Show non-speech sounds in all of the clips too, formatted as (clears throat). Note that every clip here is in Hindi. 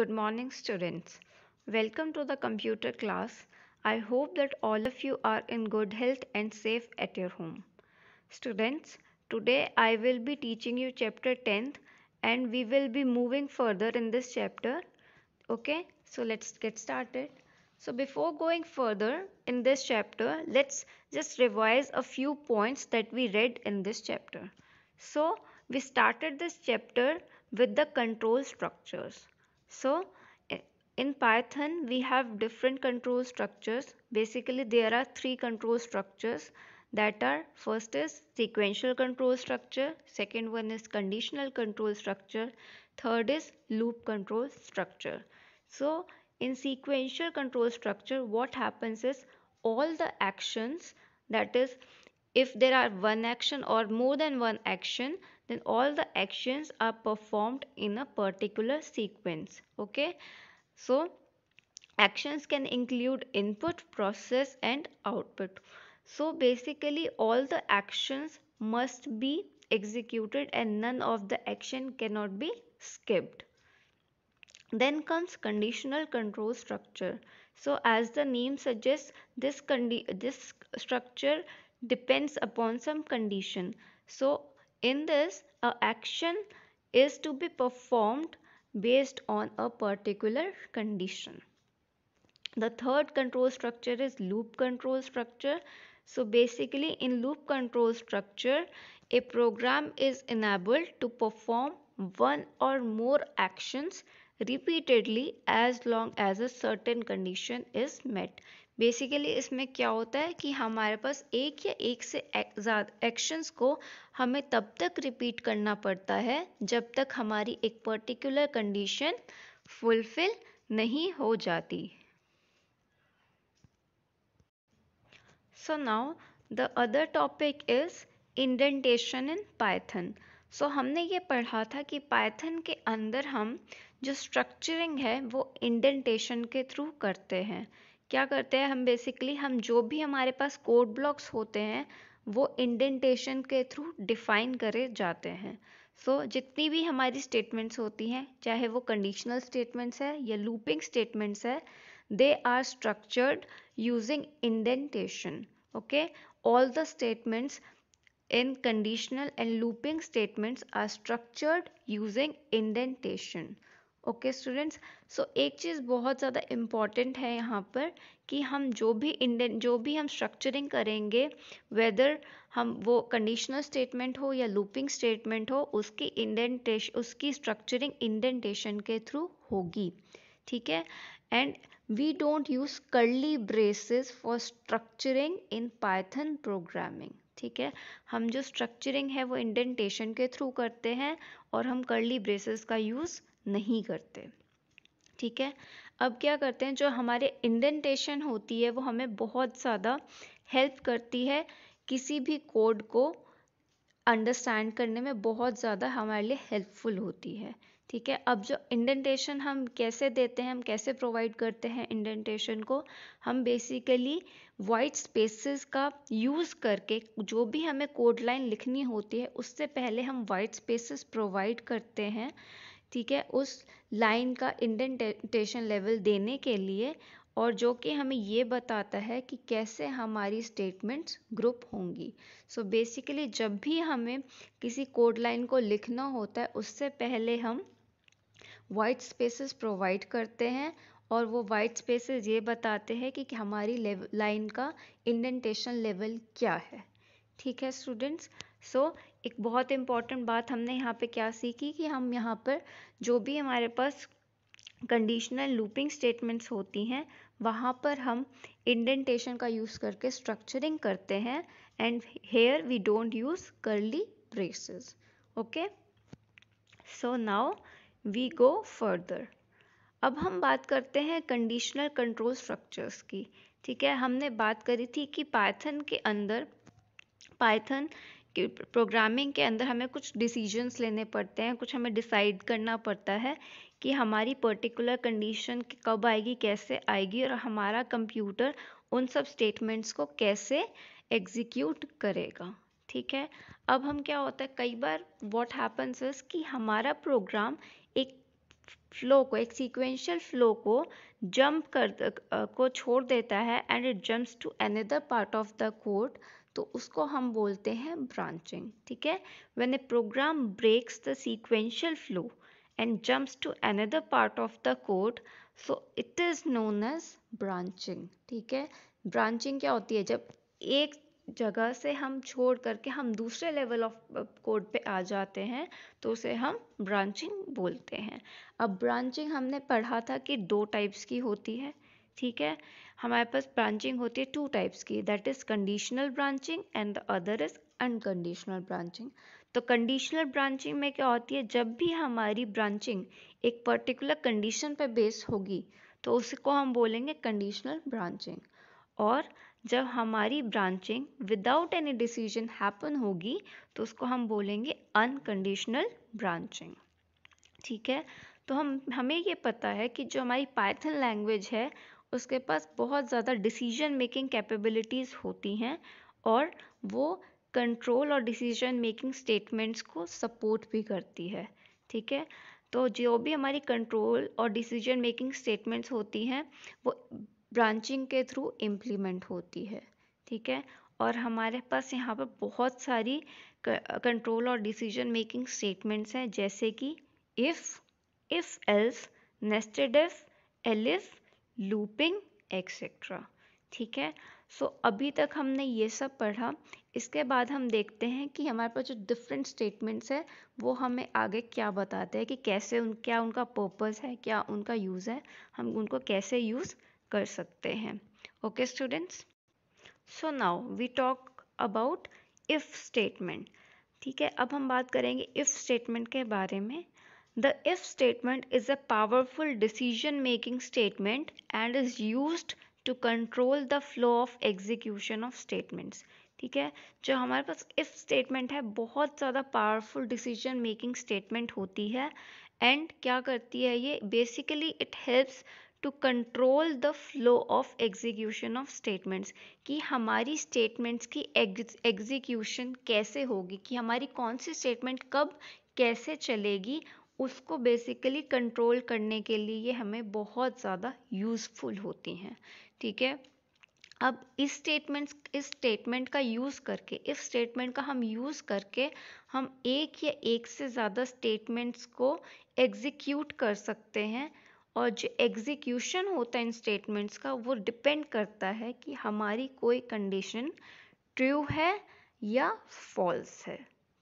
Good morning students. Welcome to the computer class. I hope that all of you are in good health and safe at your home. Students, today I will be teaching you chapter 10th and we will be moving further in this chapter. Okay, so let's get started. So before going further in this chapter, let's just revise a few points that we read in this chapter. So we started this chapter with the control structures so in Python we have different control structures. Basically there are three control structures that are first is sequential control structure, second one is conditional control structure, third is loop control structure. So in sequential control structure what happens is all the actions that is if there are one action or more than one action then all the actions are performed in a particular sequence okay so actions can include input process and output so basically all the actions must be executed and none of the action cannot be skipped then comes conditional control structure so as the name suggests this this structure depends upon some condition so in this, a action is to be performed based on a particular condition. The third control structure is loop control structure. So basically in loop control structure, a program is enabled to perform one or more actions repeatedly as long as a certain condition is met. Basically इसमें क्या होता है कि हमारे पास एक या एक से एक्शंस को हमें तब तक रिपीट करना पड़ता है जब तक हमारी एक पर्टिकुलर कंडीशन फुलफिल नहीं हो जाती so now the other topic is indentation in Python so हमने ये पढ़ा था कि पाइथन के अंदर हम जो स्ट्रक्चरिंग है वो इंडेंटेशन के थ्रू करते हैं क्या करते हैं हम बेसिकली हम जो भी हमारे पास कोड ब्लॉक्स होते हैं वो इंडेंटेशन के थ्रू डिफाइन करे जाते हैं सो so, जितनी भी हमारी स्टेटमेंट्स होती हैं चाहे वो कंडीशनल स्टेटमेंट्स है या लूपिंग स्टेटमेंट्स है they are structured using indentation okay all the statements in conditional and looping statements are structured using indentation okay students so एक चीज़ बहुत ज़्यादा इम्पॉर्टेंट है यहाँ पर कि हम जो भी इंडन जो भी हम स्ट्रक्चरिंग करेंगे वेदर हम वो कंडीशनल स्टेटमेंट हो या लूपिंग स्टेटमेंट हो उसकी इंडेंटेश उसकी स्ट्रक्चरिंग इंडेंटेशन के थ्रू होगी ठीक है and we don't use curly braces for structuring in Python programming ठीक है हम जो स्ट्रक्चरिंग है वो इंडेंटेशन के थ्रू करते हैं और हम कर्ली ब्रेसेस का यूज़ नहीं करते ठीक है अब क्या करते हैं जो हमारे इंडेंटेशन होती है वो हमें बहुत ज़्यादा हेल्प करती है किसी भी कोड को अंडरस्टैंड करने में बहुत ज़्यादा हमारे लिए हेल्पफुल होती है ठीक है अब जो इंडेंटेशन हम कैसे देते हैं हम कैसे प्रोवाइड करते हैं इंडेंटेशन को हम बेसिकली वाइट स्पेसेस का यूज़ करके जो भी हमें कोड लाइन लिखनी होती है उससे पहले हम वाइट स्पेसेस प्रोवाइड करते हैं ठीक है उस लाइन का इंडेंटेशन लेवल देने के लिए और जो कि हमें ये बताता है कि कैसे हमारी स्टेटमेंट्स ग्रुप होंगी सो so बेसिकली जब भी हमें किसी कोड लाइन को लिखना होता है उससे पहले हम वाइट स्पेसेस प्रोवाइड करते हैं और वो वाइट स्पेसेस ये बताते हैं कि, कि हमारी लाइन का इंडेंटेशन लेवल क्या है ठीक है स्टूडेंट्स सो एक बहुत इम्पॉर्टेंट बात हमने यहाँ पे क्या सीखी कि हम यहाँ पर जो भी हमारे पास कंडीशनल लूपिंग स्टेटमेंट्स होती हैं वहाँ पर हम इंडेंटेशन का यूज़ करके स्ट्रक्चरिंग करते हैं and here we don't use curly braces okay so now we go further अब हम बात करते हैं कंडीशनल कंट्रोल स्ट्रक्चर्स की ठीक है हमने बात करी थी कि पाइथन के अंदर पाइथन कि प्रोग्रामिंग के अंदर हमें कुछ डिसीजंस लेने पड़ते हैं कुछ हमें डिसाइड करना पड़ता है कि हमारी पर्टिकुलर कंडीशन कब आएगी कैसे आएगी और हमारा कंप्यूटर उन सब स्टेटमेंट्स को कैसे एग्जीक्यूट करेगा ठीक है अब हम क्या होता है कई बार व्हाट हैपन्स कि हमारा प्रोग्राम एक फ्लो को एक सीक्वेंशियल फ्लो को जंप कर को छोड़ देता है and it jumps to another part of the code तो उसको हम बोलते हैं ब्रांचिंग ठीक है when a program breaks the sequential flow and jumps to another part of the code so it is known as branching ठीक है ब्रांचिंग क्या होती है जब एक जगह से हम छोड़ करके हम दूसरे लेवल ऑफ कोड पे आ जाते हैं तो उसे हम ब्रांचिंग बोलते हैं अब ब्रांचिंग हमने पढ़ा था कि दो टाइप्स की होती है ठीक है हमारे पास ब्रांचिंग होती है टू टाइप्स की that is conditional branching and the other is unconditional branching तो कंडीशनल ब्रांचिंग में क्या होती है जब भी हमारी ब्रांचिंग एक पर्टिकुलर कंडीशन पर बेस होगी तो उसको हम बोलेंगे कंडीशनल ब्रांचिंग और जब हमारी branching without any decision happen होगी तो उसको हम बोलेंगे अनकंडीशनल ब्रांचिंग ठीक है तो हम हमें ये पता है कि जो हमारी पाइथन लैंग्वेज है उसके पास बहुत ज़्यादा डिसीजन मेकिंग कैपेबिलिटीज़ होती हैं और वो कंट्रोल और डिसीजन मेकिंग स्टेटमेंट्स को सपोर्ट भी करती है ठीक है तो जो भी हमारी कंट्रोल और डिसीजन मेकिंग स्टेटमेंट्स होती हैं वो ब्रांचिंग के थ्रू इम्प्लीमेंट होती है ठीक है और हमारे पास यहाँ पर बहुत सारी कंट्रोल और डिसीजन मेकिंग स्टेटमेंट्स हैं जैसे कि if if else nested if elif looping etcetera ठीक है सो so, अभी तक हमने ये सब पढ़ा इसके बाद हम देखते हैं कि हमारे पास जो डिफरेंट स्टेटमेंट्स है वो हमें आगे क्या बताते हैं कि कैसे उन क्या उनका पर्पस है क्या उनका यूज़ है हम उनको कैसे यूज़ कर सकते हैं okay students so now we talk about if statement ठीक है अब हम बात करेंगे इफ़ स्टेटमेंट के बारे में The if statement is a powerful decision making statement and is used to control the flow of execution of statements. ठीक है जो हमारे पास इफ स्टेटमेंट है बहुत ज़्यादा पावरफुल डिसीजन मेकिंग स्टेटमेंट होती है एंड क्या करती है ये basically it helps to control the flow of execution of statements कि हमारी स्टेटमेंट्स की एग्जीक्यूशन कैसे होगी कि हमारी कौन सी स्टेटमेंट कब कैसे चलेगी उसको बेसिकली कंट्रोल करने के लिए ये हमें बहुत ज़्यादा यूज़फुल होती हैं ठीक है अब इस स्टेटमेंट्स इस स्टेटमेंट का यूज़ करके इस स्टेटमेंट का हम यूज़ करके हम एक या एक से ज़्यादा स्टेटमेंट्स को एग्जीक्यूट कर सकते हैं और जो एग्जीक्यूशन होता है इन स्टेटमेंट्स का वो डिपेंड करता है कि हमारी कोई कंडीशन ट्रू है या फॉल्स है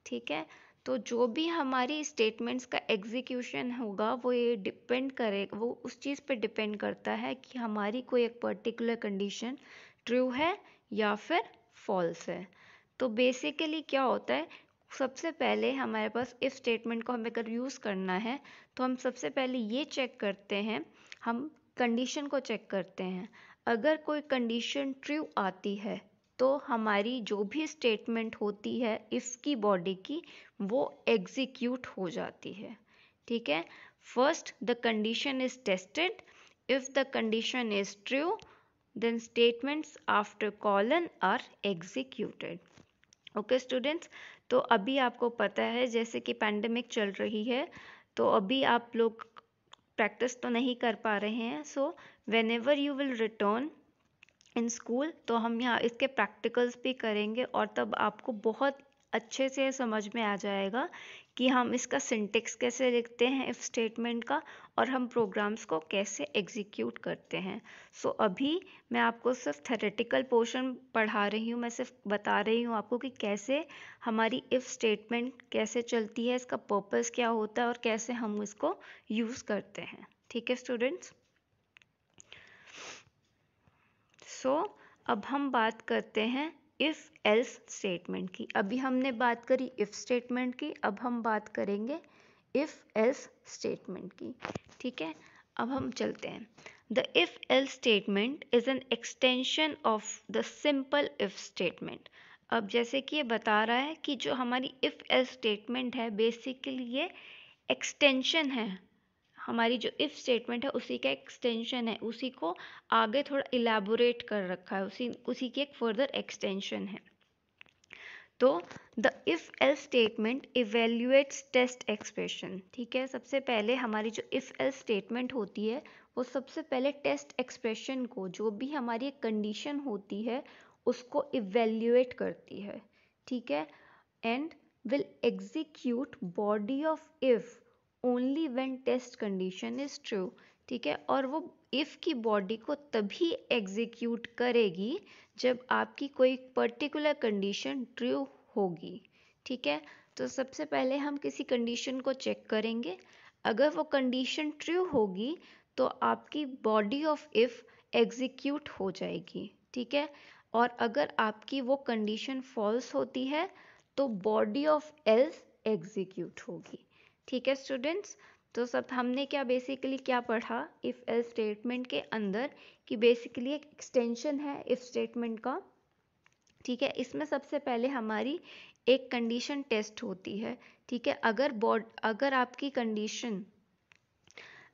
ठीक है तो जो भी हमारी स्टेटमेंट्स का एग्जीक्यूशन होगा वो ये डिपेंड करे वो उस चीज़ पे डिपेंड करता है कि हमारी कोई एक पर्टिकुलर कंडीशन ट्रू है या फिर फॉल्स है तो बेसिकली क्या होता है सबसे पहले हमारे पास इफ़ स्टेटमेंट को हमें अगर यूज़ करना है तो हम सबसे पहले ये चेक करते हैं हम कंडीशन को चेक करते हैं अगर कोई कंडीशन ट्रू आती है तो हमारी जो भी स्टेटमेंट होती है इसकी बॉडी की वो एग्जीक्यूट हो जाती है ठीक है first the condition is tested if the condition is true then statements after colon are executed okay students तो अभी आपको पता है जैसे कि पैंडमिक चल रही है तो अभी आप लोग प्रैक्टिस तो नहीं कर पा रहे हैं so whenever you will return in school तो हम यहाँ इसके प्रैक्टिकल्स भी करेंगे और तब आपको बहुत अच्छे से समझ में आ जाएगा कि हम इसका सिंटेक्स कैसे लिखते हैं इफ़ स्टेटमेंट का और हम प्रोग्राम्स को कैसे एग्जीक्यूट करते हैं सो so, अभी मैं आपको सिर्फ थेरेटिकल पोर्शन पढ़ा रही हूँ मैं सिर्फ बता रही हूँ आपको कि कैसे हमारी इफ़ स्टेटमेंट कैसे चलती है इसका पर्पस क्या होता है और कैसे हम इसको यूज़ करते हैं ठीक है स्टूडेंट्स सो so, अब हम बात करते हैं इफ़ एल्स स्टेटमेंट की अभी हमने बात करी इफ़ स्टेटमेंट की अब हम बात करेंगे इफ़ एल्स स्टेटमेंट की ठीक है अब हम चलते हैं the if else statement is an extension of the simple if statement अब जैसे कि ये बता रहा है कि जो हमारी इफ़ एल्स स्टेटमेंट है बेसिकली ये एक्सटेंशन है हमारी जो इफ़ स्टेटमेंट है उसी का एक्सटेंशन है उसी को आगे थोड़ा इलेबोरेट कर रखा है उसी उसी की एक फर्दर एक्सटेंशन है तो the if el statement evaluates test expression ठीक है सबसे पहले हमारी जो इफ़ एल स्टेटमेंट होती है वो सबसे पहले टेस्ट एक्सप्रेशन को जो भी हमारी एक कंडीशन होती है उसको इवेल्यूएट करती है ठीक है and will execute body of if only when test condition is true ठीक है और वो इफ़ की बॉडी को तभी एग्जीक्यूट करेगी जब आपकी कोई पर्टिकुलर कंडीशन ट्रू होगी ठीक है तो सबसे पहले हम किसी कंडीशन को चेक करेंगे अगर वो कंडीशन ट्रू होगी तो आपकी बॉडी ऑफ इफ़ एग्जीक्यूट हो जाएगी ठीक है और अगर आपकी वो कंडीशन फॉल्स होती है तो बॉडी ऑफ एल्स एग्जीक्यूट होगी ठीक है स्टूडेंट्स तो सब हमने क्या बेसिकली क्या पढ़ा इफ़ एल स्टेटमेंट के अंदर कि बेसिकली एक एक्सटेंशन है इफ़ स्टेटमेंट का ठीक है इसमें सबसे पहले हमारी एक कंडीशन टेस्ट होती है ठीक है अगर बॉड अगर आपकी कंडीशन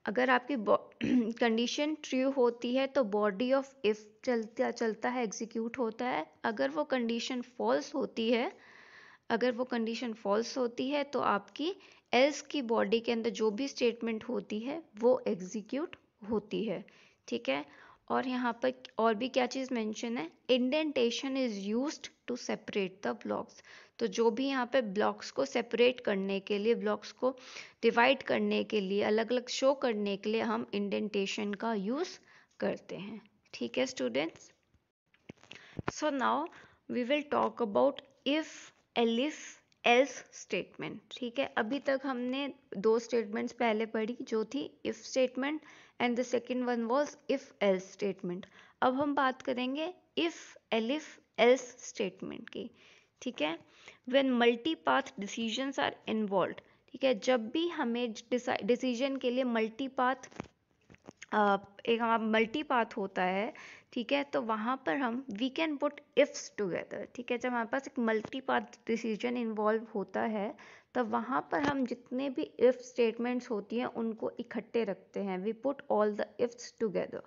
अगर आपकी कंडीशन ट्रू (clears throat) होती है तो बॉडी ऑफ इफ चलता चलता है एग्जीक्यूट होता है अगर वो कंडीशन फॉल्स होती है अगर वो कंडीशन फॉल्स होती है तो आपकी एल्स की बॉडी के अंदर जो भी स्टेटमेंट होती है वो एग्जीक्यूट होती है ठीक है और यहाँ पर और भी क्या चीज़ मेंशन है indentation is used to separate the blocks तो जो भी यहाँ पे ब्लॉक्स को सेपरेट करने के लिए ब्लॉक्स को डिवाइड करने के लिए अलग अलग शो करने के लिए हम इंडेंटेशन का यूज़ करते हैं ठीक है students so now we will talk about if elif else statement ठीक है अभी तक हमने दो स्टेटमेंट्स पहले पढ़ी जो थी if statement and the second one was if else statement अब हम बात करेंगे इफ़ एलिफ एल्स स्टेटमेंट की ठीक है when multi path are involve ठीक है जब भी हमें डिसीजन के लिए मल्टी पाथ एक हमारा मल्टी पाथ होता है ठीक है तो वहाँ पर हम we can put ifs together ठीक है जब हमारे पास एक मल्टी पार्ट डिसीजन इन्वॉल्व होता है तब वहाँ पर हम जितने भी इफ़ स्टेटमेंट्स होती हैं उनको इकट्ठे रखते हैं we put all the ifs together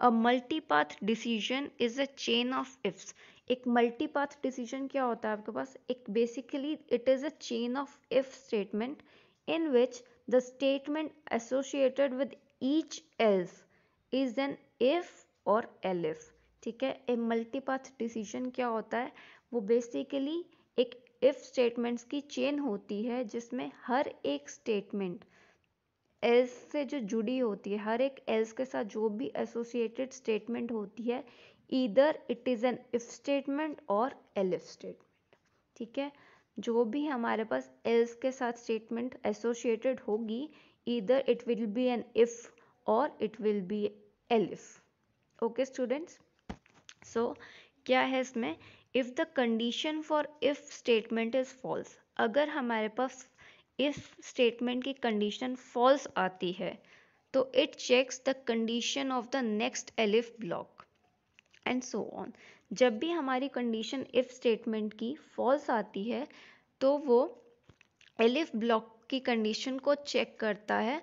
a multi path decision is a chain of ifs एक मल्टी पाथ डिसीजन क्या होता है आपके पास एक basically it is a chain of if statement in which the statement associated with each else is an if और एल ठीक है ए मल्टीपाथ डिसीजन क्या होता है वो बेसिकली एक इफ़ स्टेटमेंट्स की चेन होती है जिसमें हर एक स्टेटमेंट एल्स से जो जुड़ी होती है हर एक एल्स के साथ जो भी एसोसिएटेड स्टेटमेंट होती है either it is an if statement और एल स्टेटमेंट ठीक है जो भी हमारे पास एल्स के साथ स्टेटमेंट एसोसिएटेड होगी either it will be an if और it will be elif okay students so क्या है इसमें if the condition for if statement is false अगर हमारे पास इफ स्टेटमेंट की कंडीशन फॉल्स आती है तो it checks the condition of the next elif block and so on जब भी हमारी कंडीशन इफ स्टेटमेंट की फॉल्स आती है तो वो एलिफ ब्लॉक की कंडीशन को चेक करता है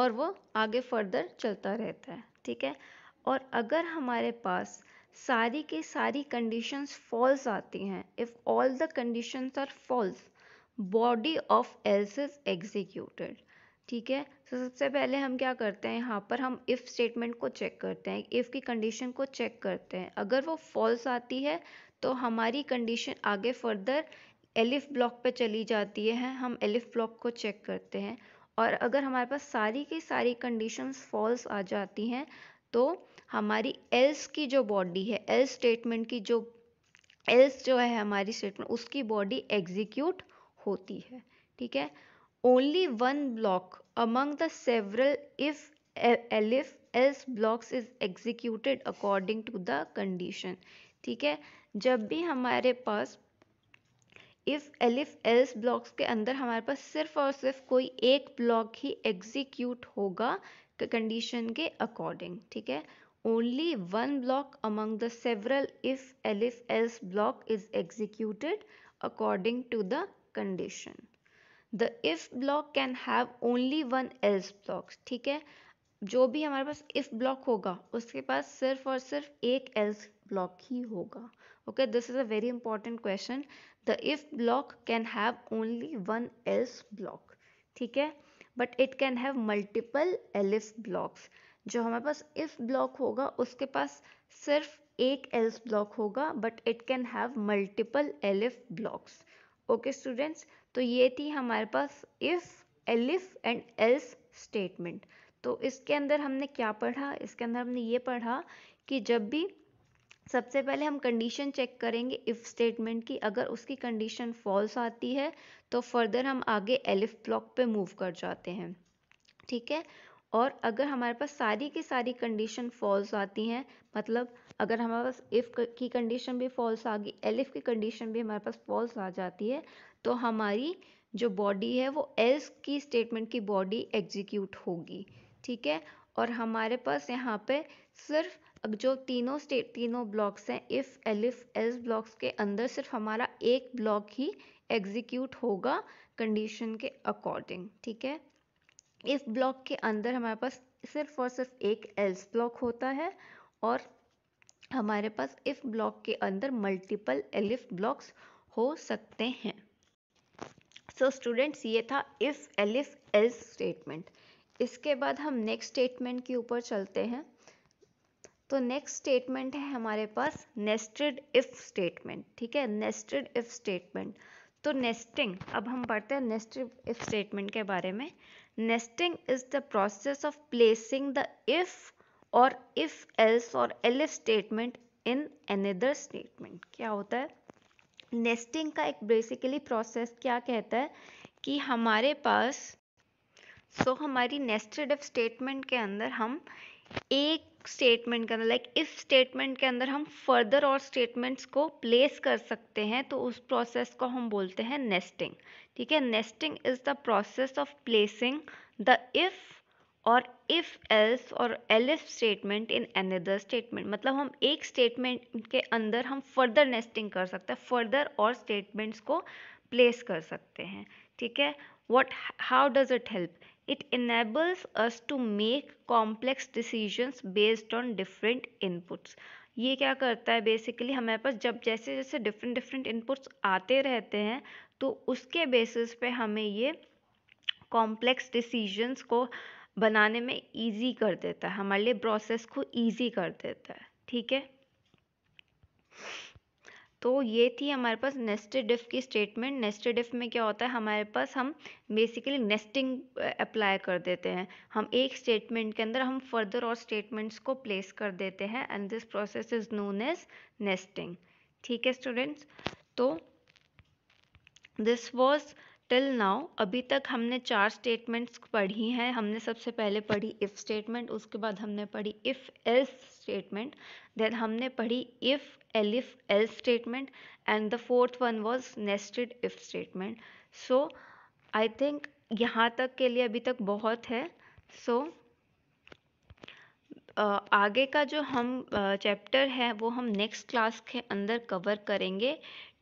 और वो आगे फर्दर चलता रहता है ठीक है और अगर हमारे पास सारी के सारी कंडीशंस फॉल्स आती हैं if all the conditions are false body of else is executed ठीक है तो सबसे पहले हम क्या करते हैं यहाँ पर हम इफ़ स्टेटमेंट को चेक करते हैं इफ़ की कंडीशन को चेक करते हैं अगर वो फॉल्स आती है तो हमारी कंडीशन आगे फर्दर एलिफ ब्लॉक पे चली जाती है हम एलिफ ब्लॉक को चेक करते हैं और अगर हमारे पास सारी की सारी कंडीशंस फॉल्स आ जाती हैं तो हमारी एल्स की जो बॉडी है एल्स स्टेटमेंट की जो एल्स जो है हमारी स्टेटमेंट उसकी बॉडी एग्जीक्यूट होती है ठीक है only one block among the several if elif else blocks is executed according to the condition ठीक है जब भी हमारे पास इफ एलिफ एल्स ब्लॉक्स के अंदर हमारे पास सिर्फ और सिर्फ कोई एक ब्लॉक ही एग्जीक्यूट होगा कंडीशन के अकॉर्डिंग ठीक है only one block among the several if elif else block is executed according to the condition the if block can have only one else block ठीक है जो भी हमारे पास इफ ब्लॉक होगा उसके पास सिर्फ और सिर्फ एक एल्स ब्लॉक ही होगा okay this is a very important question the if block can have only one else block ठीक है but it can have multiple elif blocks जो हमारे पास इफ ब्लॉक होगा उसके पास सिर्फ एक एल्स ब्लॉक होगा but it can have multiple elif blocks okay students तो ये थी हमारे पास if elif and else statement तो इसके अंदर हमने क्या पढ़ा इसके अंदर हमने ये पढ़ा कि जब भी सबसे पहले हम कंडीशन चेक करेंगे इफ़ स्टेटमेंट की अगर उसकी कंडीशन फॉल्स आती है तो फर्दर हम आगे एलिफ ब्लॉक पे मूव कर जाते हैं ठीक है और अगर हमारे पास सारी की सारी कंडीशन फॉल्स आती हैं मतलब अगर हमारे पास इफ़ की कंडीशन भी फॉल्स आ गई एलिफ की कंडीशन भी हमारे पास फॉल्स आ जाती है तो हमारी जो बॉडी है वो एल्स की स्टेटमेंट की बॉडी एग्जीक्यूट होगी ठीक है और हमारे पास यहाँ पे सिर्फ जो तीनों स्टेट तीनों ब्लॉक्स हैं इफ़ एलिफ एल्स ब्लॉक्स के अंदर सिर्फ हमारा एक ब्लॉक ही एग्जीक्यूट होगा कंडीशन के अकॉर्डिंग ठीक है इफ़ ब्लॉक के अंदर हमारे पास सिर्फ और सिर्फ एक एल्स ब्लॉक होता है और हमारे पास इफ़ ब्लॉक के अंदर मल्टीपल एलिफ ब्लॉक्स हो सकते हैं सो so, स्टूडेंट्स ये था इफ़ एलिफ एल्स स्टेटमेंट इसके बाद हम नेक्स्ट स्टेटमेंट के ऊपर चलते हैं तो नेक्स्ट स्टेटमेंट है हमारे पास नेस्टेड इफ स्टेटमेंट ठीक है नेस्टेड इफ स्टेटमेंट तो नेस्टिंग अब हम पढ़ते हैं नेस्टेड इफ स्टेटमेंट के बारे में nesting is the process of placing the if और इफ एल्स और elif statement in another statement क्या होता है नेस्टिंग का एक बेसिकली प्रोसेस क्या कहता है कि हमारे पास सो so हमारी नेस्टेड इफ स्टेटमेंट के अंदर हम एक स्टेटमेंट के अंदर लाइक इफ स्टेटमेंट के अंदर हम फर्दर और स्टेटमेंट्स को प्लेस कर सकते हैं तो उस प्रोसेस को हम बोलते हैं नेस्टिंग ठीक है nesting is the process of placing the if और इफ एल्स और elif statement in another statement मतलब हम एक स्टेटमेंट के अंदर हम फर्दर नेस्टिंग कर सकते हैं फर्दर और स्टेटमेंट्स को प्लेस कर सकते हैं ठीक है what how does it help It enables us to make complex decisions based on different inputs. ये क्या करता है बेसिकली हमारे पास जब जैसे जैसे डिफरेंट डिफरेंट इनपुट्स आते रहते हैं तो उसके बेसिस पे हमें ये कॉम्प्लेक्स डिसीजंस को बनाने में इजी कर देता है हमारे लिए प्रोसेस को इजी कर देता है ठीक है तो ये थी हमारे पास नेस्टेड इफ़ की स्टेटमेंट नेस्टेड इफ़ में क्या होता है हमारे पास हम बेसिकली नेस्टिंग अप्लाई कर देते हैं हम एक स्टेटमेंट के अंदर हम फर्दर और स्टेटमेंट्स को प्लेस कर देते हैं and this process is known as nesting ठीक है स्टूडेंट्स तो दिस वॉज टिल नाउ अभी तक हमने चार स्टेटमेंट्स पढ़ी हैं हमने सबसे पहले पढ़ी इफ़ स्टेटमेंट उसके बाद हमने पढ़ी इफ़ एल्स statement then हमने पढ़ी if elif else statement and the fourth one was nested if statement so i think यहाँ तक के लिए अभी तक बहुत है so Uh, आगे का जो हम चैप्टर uh, है वो हम नेक्स्ट क्लास के अंदर कवर करेंगे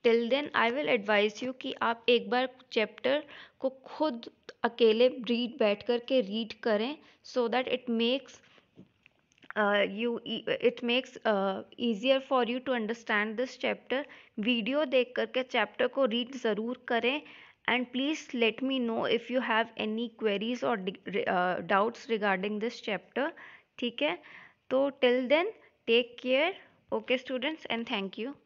till then I will advice you कि आप एक बार चैप्टर को खुद अकेले रीड बैठ करके रीड करें so that it makes uh, you it makes uh, easier for you to understand this chapter video देख करके chapter को read ज़रूर करें and please let me know if you have any queries or uh, doubts regarding this chapter ठीक है तो till then take care okay students and thank you